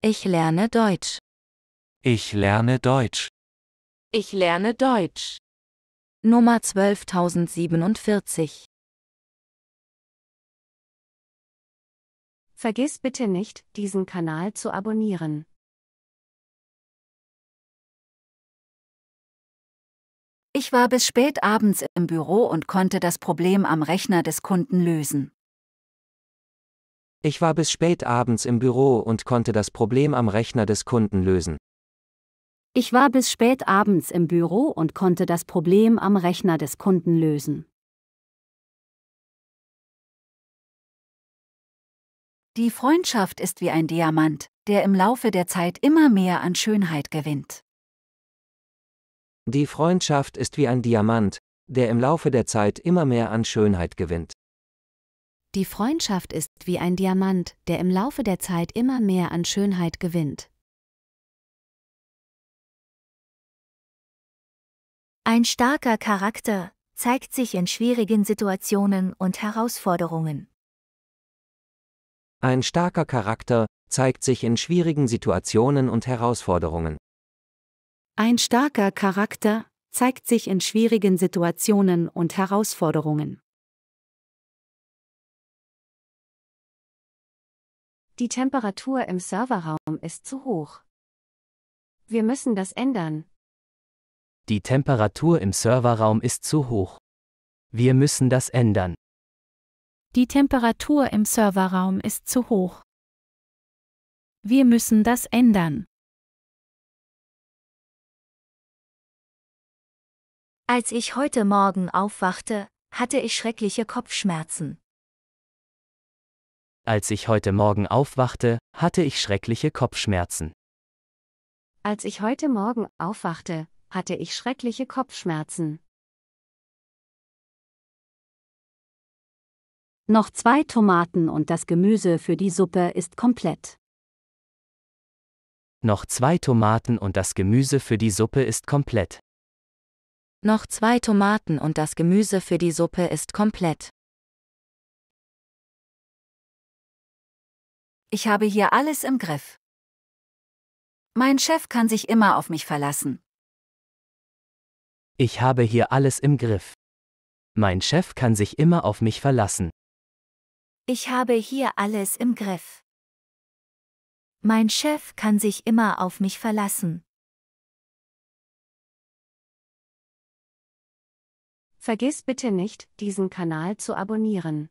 Ich lerne Deutsch. Ich lerne Deutsch. Ich lerne Deutsch. Nummer 12047. Vergiss bitte nicht, diesen Kanal zu abonnieren. Ich war bis spät abends im Büro und konnte das Problem am Rechner des Kunden lösen. Ich war bis spät abends im Büro und konnte das Problem am Rechner des Kunden lösen. Ich war bis spät abends im Büro und konnte das Problem am Rechner des Kunden lösen. Die Freundschaft ist wie ein Diamant, der im Laufe der Zeit immer mehr an Schönheit gewinnt. Die Freundschaft ist wie ein Diamant, der im Laufe der Zeit immer mehr an Schönheit gewinnt. Die Freundschaft ist wie ein Diamant, der im Laufe der Zeit immer mehr an Schönheit gewinnt. Ein starker Charakter zeigt sich in schwierigen Situationen und Herausforderungen. Ein starker Charakter zeigt sich in schwierigen Situationen und Herausforderungen. Ein starker Charakter zeigt sich in schwierigen Situationen und Herausforderungen. Die Temperatur im Serverraum ist zu hoch. Wir müssen das ändern. Die Temperatur im Serverraum ist zu hoch. Wir müssen das ändern. Die Temperatur im Serverraum ist zu hoch. Wir müssen das ändern. Als ich heute Morgen aufwachte, hatte ich schreckliche Kopfschmerzen. Als ich heute Morgen aufwachte, hatte ich schreckliche Kopfschmerzen. Als ich heute Morgen aufwachte, hatte ich schreckliche Kopfschmerzen. Noch zwei Tomaten und das Gemüse für die Suppe ist komplett. Noch zwei Tomaten und das Gemüse für die Suppe ist komplett. Noch zwei Tomaten und das Gemüse für die Suppe ist komplett. Ich habe hier alles im Griff. Mein Chef kann sich immer auf mich verlassen. Ich habe hier alles im Griff. Mein Chef kann sich immer auf mich verlassen. Ich habe hier alles im Griff. Mein Chef kann sich immer auf mich verlassen. Vergiss bitte nicht, diesen Kanal zu abonnieren.